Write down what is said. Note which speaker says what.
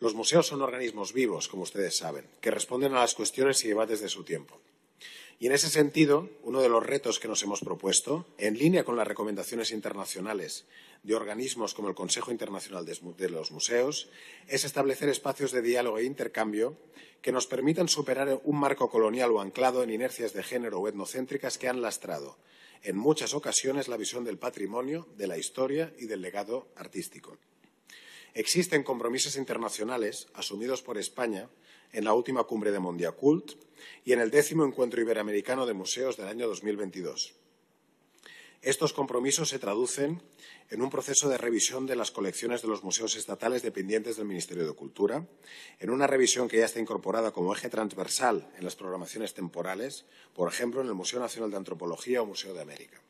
Speaker 1: Los museos son organismos vivos, como ustedes saben, que responden a las cuestiones y debates de su tiempo. Y en ese sentido, uno de los retos que nos hemos propuesto, en línea con las recomendaciones internacionales de organismos como el Consejo Internacional de los Museos, es establecer espacios de diálogo e intercambio que nos permitan superar un marco colonial o anclado en inercias de género o etnocéntricas que han lastrado en muchas ocasiones la visión del patrimonio, de la historia y del legado artístico. Existen compromisos internacionales asumidos por España en la última cumbre de Mondiacult y en el décimo encuentro iberoamericano de museos del año 2022. Estos compromisos se traducen en un proceso de revisión de las colecciones de los museos estatales dependientes del Ministerio de Cultura, en una revisión que ya está incorporada como eje transversal en las programaciones temporales, por ejemplo, en el Museo Nacional de Antropología o Museo de América.